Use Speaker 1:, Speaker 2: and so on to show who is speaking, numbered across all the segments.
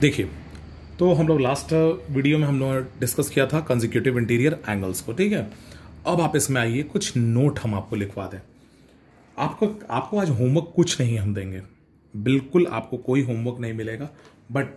Speaker 1: देखिए तो हम लोग लास्ट वीडियो में हम लोग डिस्कस किया था कंजिक्यूटिव इंटीरियर एंगल्स को ठीक है अब आप इसमें आइए कुछ नोट हम आपको लिखवा दें आपको आपको आज होमवर्क कुछ नहीं हम देंगे बिल्कुल आपको कोई होमवर्क नहीं मिलेगा बट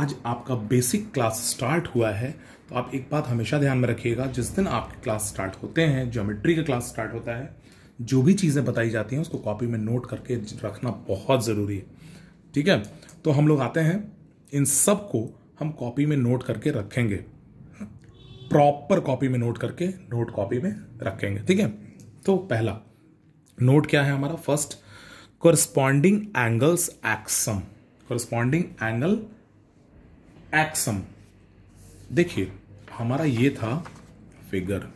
Speaker 1: आज आपका बेसिक क्लास स्टार्ट हुआ है तो आप एक बात हमेशा ध्यान में रखिएगा जिस दिन आपके क्लास स्टार्ट होते हैं ज्योमेट्री का क्लास स्टार्ट होता है जो भी चीज़ें बताई जाती हैं उसको कॉपी में नोट करके रखना बहुत ज़रूरी है ठीक है तो हम लोग आते हैं इन सब को हम कॉपी में नोट करके रखेंगे प्रॉपर कॉपी में नोट करके नोट कॉपी में रखेंगे ठीक है तो पहला नोट क्या है हमारा first corresponding angles axiom corresponding angle axiom देखिए हमारा ये था फिगर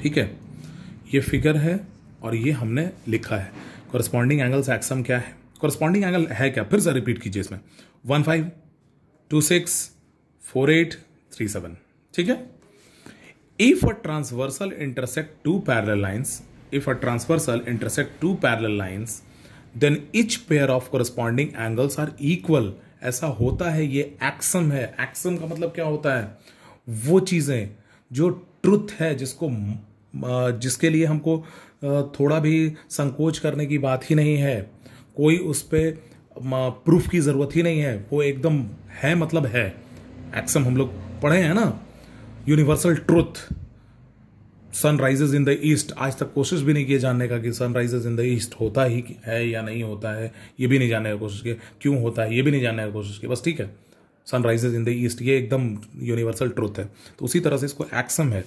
Speaker 1: ठीक है ये फिगर है और ये हमने लिखा है कॉरस्पॉन्डिंग एंगल्स एक्सम क्या है कॉरस्पॉन्डिंग एंगल है क्या फिर से रिपीट कीजिए इसमें one five two six four eight three seven ठीक है if a transversal intersect two parallel lines if a transversal intersect two parallel lines then each pair of corresponding angles are equal ऐसा होता है ये एक्सम है एक्सम का मतलब क्या होता है वो चीज़ें जो ट्रुथ है जिसको जिसके लिए हमको थोड़ा भी संकोच करने की बात ही नहीं है कोई उस पर प्रूफ की ज़रूरत ही नहीं है वो एकदम है मतलब है एक्सम हम लोग पढ़े हैं ना universal truth sun rises in the east आज तक कोशिश भी नहीं किए जानने का कि sun rises in the east होता ही है या नहीं होता है ये भी नहीं जानने का कोशिश किया क्यों होता है ये भी नहीं जानने का कोशिश की बस ठीक है sun rises in the east ये एकदम यूनिवर्सल ट्रूथ है तो उसी तरह से इसको एक्सम है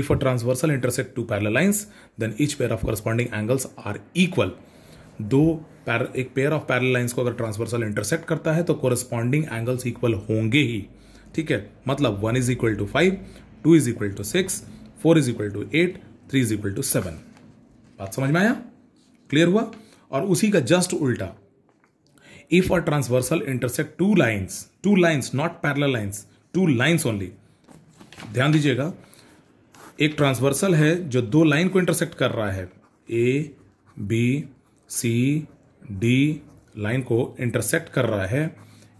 Speaker 1: if a transversal intersect two parallel lines then each pair of corresponding angles are equal दो पैर एक पेयर ऑफ पैरल लाइन्स को अगर ट्रांसवर्सल इंटरसेक्ट करता है तो कोरस्पॉन्डिंग एंगल्स इक्वल होंगे ही ठीक है मतलब one is equal to five two is equal to six four is equal to eight three is equal to seven बात समझ में आया क्लियर हुआ और उसी का जस्ट उल्टा if a transversal intersect two lines two lines not parallel lines two lines only ध्यान दीजिएगा एक ट्रांसवर्सल है जो दो लाइन को इंटरसेक्ट कर रहा है A B C D line को इंटरसेक्ट कर रहा है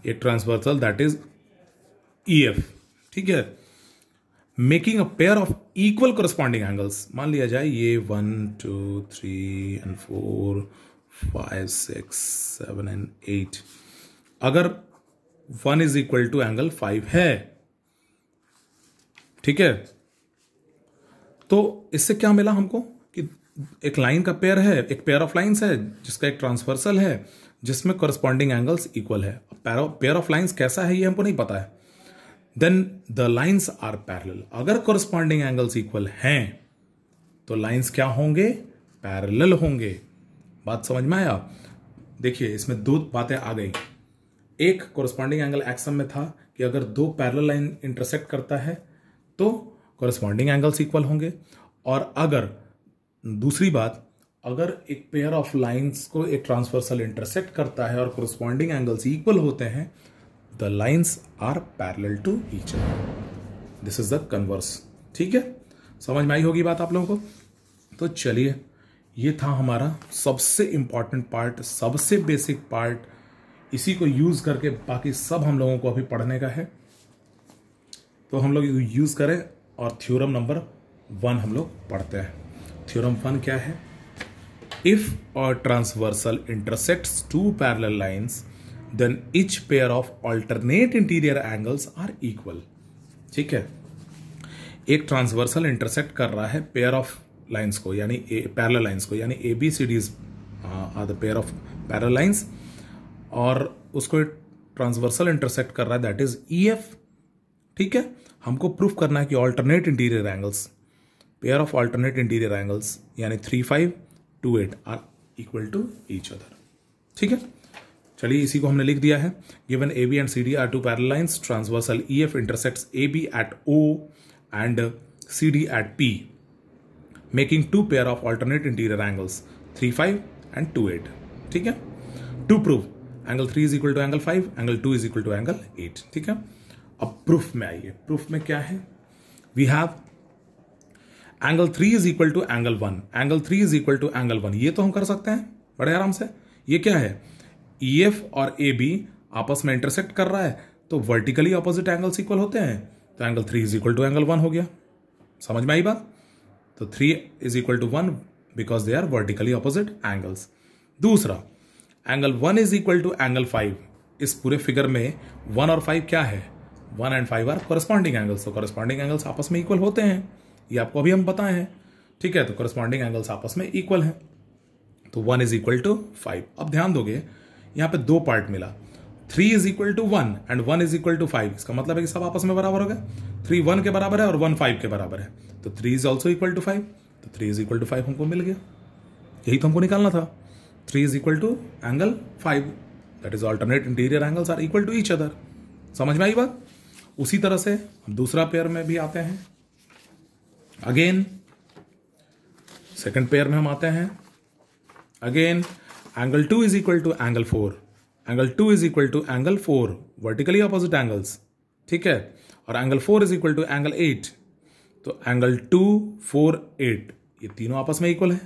Speaker 1: एक transversal that is E F ठीक है making a pair of equal corresponding angles मान लिया जाए ये one two three and four five six seven and eight अगर one is equal to angle five है ठीक है तो इससे क्या मिला हमको कि एक लाइन का पेयर है एक पेयर ऑफ लाइंस है जिसका एक ट्रांसवर्सल है जिसमें कॉरस्पॉन्डिंग एंगल्स इक्वल है पेयर ऑफ लाइंस कैसा है ये हमको नहीं पता है then the lines are parallel अगर कॉरस्पॉन्डिंग एंगल्स इक्वल हैं तो लाइन्स क्या होंगे पैरल होंगे बात समझ में आया देखिए इसमें दो बातें आ गई एक कॉरस्पॉन्डिंग एंगल एक्सम में था कि अगर दो पैरल लाइन इंटरसेक्ट करता है तो कॉरस्पॉन्डिंग एंगल्स इक्वल होंगे और अगर दूसरी बात अगर एक पेयर ऑफ लाइंस को एक ट्रांसवर्सल इंटरसेक्ट करता है और कोरस्पॉन्डिंग एंगल्स इक्वल होते हैं the lines are parallel to each this is the converse ठीक है समझ में आई होगी बात आप लोगों को तो चलिए ये था हमारा सबसे इंपॉर्टेंट पार्ट सबसे बेसिक पार्ट इसी को यूज़ करके बाकी सब हम लोगों को अभी पढ़ने का है तो हम लोग यूज़ करें और थ्योरम नंबर वन हम लोग पढ़ते हैं थ्योरम वन क्या है इफ और transversal intersect two parallel lines then each pair of alternate interior angles are equal ठीक है एक ट्रांसवर्सल इंटरसेक्ट कर रहा है पेयर ऑफ लाइंस को यानी पैरल लाइंस को यानी A B C Ds are the pair of parallel lines और उसको ट्रांसवर्सल इंटरसेक्ट कर रहा है दैट इज ई एफ ठीक है हमको प्रूफ करना है कि alternate interior angles pair of alternate interior angles यानी three five two eight are equal to each other ठीक है चलिए इसी को हमने लिख दिया है given A B and C D are two parallel lines transversal E F intersects A B at O and C D at P making two pair of alternate interior angles three five and two eight ठीक है to prove angle three is equal to angle five angle two is equal to angle eight ठीक है अब proof में आइए proof में क्या है we have angle three is equal to angle one angle three is equal to angle one ये तो हम कर सकते हैं बड़े आराम से ये क्या है ई e एफ और ए बी आपस में इंटरसेक्ट कर रहा है तो वर्टिकली अपोजिट एंगल्स इक्वल होते हैं तो angle three is equal to angle one हो गया समझ में आई बात तो three is equal to one because they are vertically opposite angles दूसरा angle one is equal to angle five इस पूरे फिगर में वन और फाइव क्या है one and five are corresponding angles तो कॉरेस्पॉन्डिंग एंगल्स आपस में इक्वल होते हैं ये आपको अभी हम बताए हैं ठीक है तो करस्पॉन्डिंग एंगल्स आपस में इक्वल हैं तो one is equal to five अब ध्यान दोगे यहाँ पे दो पार्ट मिला three is equal to one and one is equal to five इसका मतलब है कि सब आपस में बराबर हो गए थ्री वन के बराबर है और वन फाइव के बराबर है तो three is also equal to five तो three is equal to five हमको मिल गया यही तो हमको निकालना था three is equal to angle five that is alternate interior angles are equal to each other समझ में आई बात उसी तरह से हम दूसरा पेयर में भी आते हैं अगेन सेकंड पेयर में हम आते हैं again angle two is equal to angle four angle two is equal to angle four vertically opposite angles ठीक है और angle four is equal to angle eight तो एंगल टू फोर एट ये तीनों आपस में इक्वल है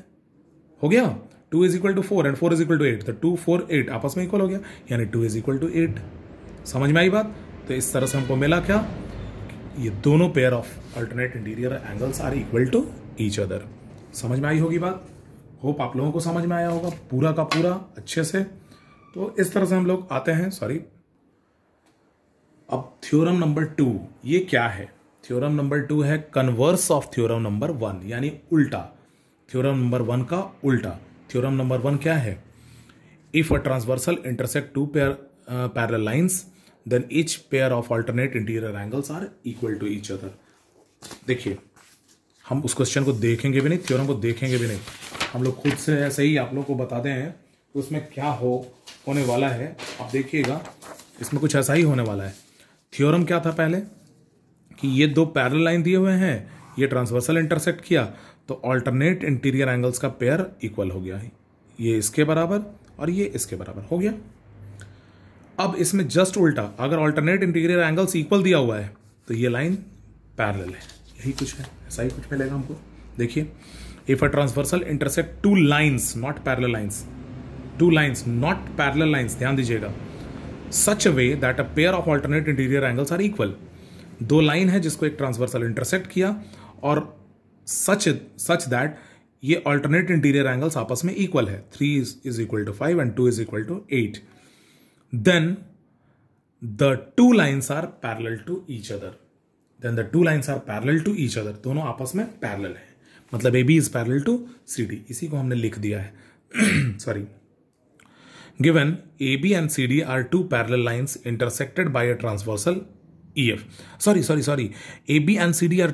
Speaker 1: हो गया two is equal to four and four is equal to eight तो टू फोर एट आपस में इक्वल हो गया यानी two is equal to eight समझ में आई बात तो इस तरह से हमको मिला क्या ये दोनों pair of alternate interior angles are equal to each other समझ में आई होगी बात होप आप लोगों को समझ में आया होगा पूरा का पूरा अच्छे से तो इस तरह से हम लोग आते हैं सॉरी अब थ्योरम नंबर टू ये क्या है थ्योरम नंबर टू है converse of theorem number one यानी उल्टा थ्योरम नंबर वन का उल्टा थ्योरम नंबर वन क्या है if a transversal intersect two pair parallel lines then each pair of alternate interior angles are equal to each other देखिए हम उस question को देखेंगे भी नहीं थ्योरम को देखेंगे भी नहीं हम लोग खुद से ऐसे ही आप लोग को बताते हैं उसमें क्या हो होने वाला है आप देखिएगा इसमें कुछ ऐसा ही होने वाला है थ्योरम क्या था पहले कि ये दो पैरल लाइन दिए हुए हैं ये ट्रांसवर्सल इंटरसेक्ट किया तो ऑल्टरनेट इंटीरियर एंगल्स का पेयर इक्वल हो गया ये इसके बराबर और ये इसके बराबर हो गया अब इसमें जस्ट उल्टा अगर ऑल्टरनेट इंटीरियर एंगल्स इक्वल दिया हुआ है तो ये लाइन पैरल है यही कुछ है ऐसा ही कुछ मिलेगा हमको देखिए if a transversal intercept two lines not parallel lines two lines not parallel lines ध्यान दीजिएगा such a way that a pair of alternate interior angles are equal दो लाइन है जिसको एक ट्रांसवर्सल इंटरसेप्ट किया और सच सच दैट ये alternate interior angles आपस में इक्वल है three is equal to five and two is equal to eight then the two lines are parallel to each other then the two lines are parallel to each other दोनों आपस में parallel है मतलब ab is parallel to cd C D इसी को हमने लिख दिया है sorry given A B and C D are two parallel lines intersected by a sorry E F sorry sorry sorry A B and C D are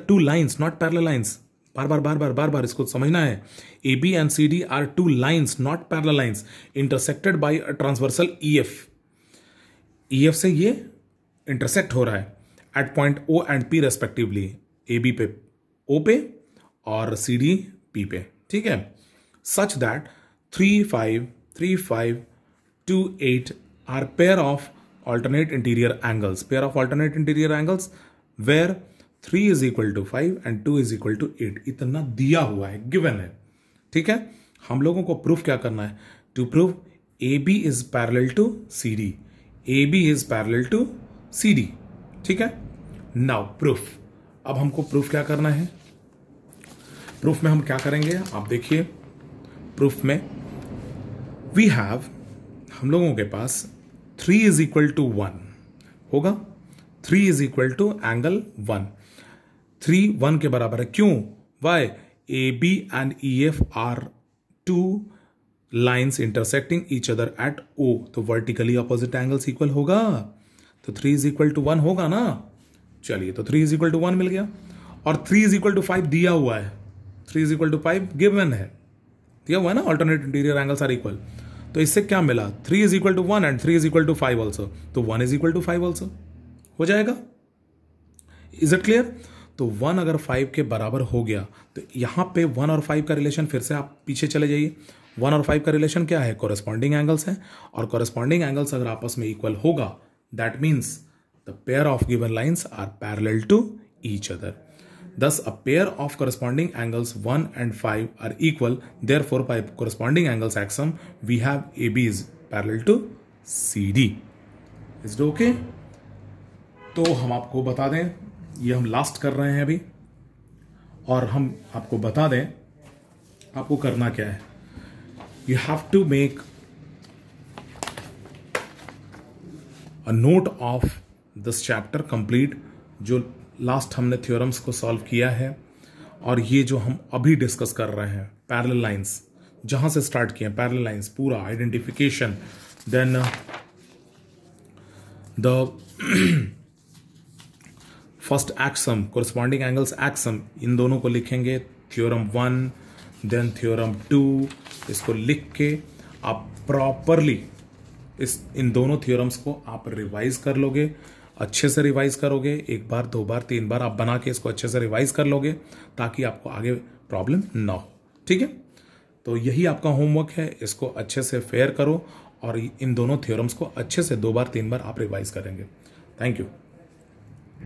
Speaker 1: बार बार बार बार बार बार इसको समझना है A B and C D are two lines not parallel lines intersected by a transversal E F E e F से ये इंटरसेक्ट हो रहा है at point O and P respectively A B पे ओ पे और सी डी पी पे ठीक है such that three five three five two eight are pair of alternate interior angles pair of alternate interior angles where three is equal to five and two is equal to eight इतना दिया हुआ है given है ठीक है हम लोगों को प्रूफ क्या करना है to prove A B is parallel to C D A B is parallel to C D ठीक है नाउ प्रूफ अब हमको प्रूफ क्या करना है प्रूफ में हम क्या करेंगे आप देखिए प्रूफ में वी हैव हम लोगों के पास three is equal to one होगा three is equal to angle one three one के बराबर है क्यों why A B and E F are two lines intersecting each other at O तो वर्टिकली अपोजिट एंगल्स इक्वल होगा तो three is equal to one होगा ना चलिए तो three is equal to one मिल गया और three is equal to five दिया हुआ है three is equal to five given है दिया हुआ है ना alternate interior angles are equal तो इससे क्या मिला three is equal to one and three is equal to five also तो one is equal to five also हो जाएगा इज इट क्लियर तो वन अगर फाइव के बराबर हो गया तो यहां पे वन और फाइव का रिलेशन फिर से आप पीछे चले जाइए वन और फाइव का रिलेशन क्या है कॉरेस्पॉन्डिंग एंगल्स है और कॉरेस्पॉन्डिंग एंगल्स अगर आपस में इक्वल होगा that means the pair of given lines are parallel to each other Thus, a pair of corresponding angles 1 and 5 are equal. Therefore, by corresponding angles axiom, we have AB is parallel to CD. Is it okay तो हम आपको बता दें ये हम last कर रहे हैं अभी और हम आपको बता दें आपको करना क्या है you have to make a note of this chapter complete जो last हमने theorems को solve किया है और ये जो हम अभी discuss कर रहे हैं parallel lines जहाँ से start किए parallel lines lines identification then uh, the first axiom corresponding angles axiom इन दोनों को लिखेंगे theorem one then theorem two इसको लिख के आप प्रॉपरली इस इन दोनों थियोरम्स को आप रिवाइज कर लोगे अच्छे से रिवाइज करोगे एक बार दो बार तीन बार आप बना के इसको अच्छे से रिवाइज कर लोगे ताकि आपको आगे प्रॉब्लम ना हो ठीक है तो यही आपका होमवर्क है इसको अच्छे से फेयर करो और इन दोनों थियोरम्स को अच्छे से दो बार तीन बार आप रिवाइज करेंगे थैंक यू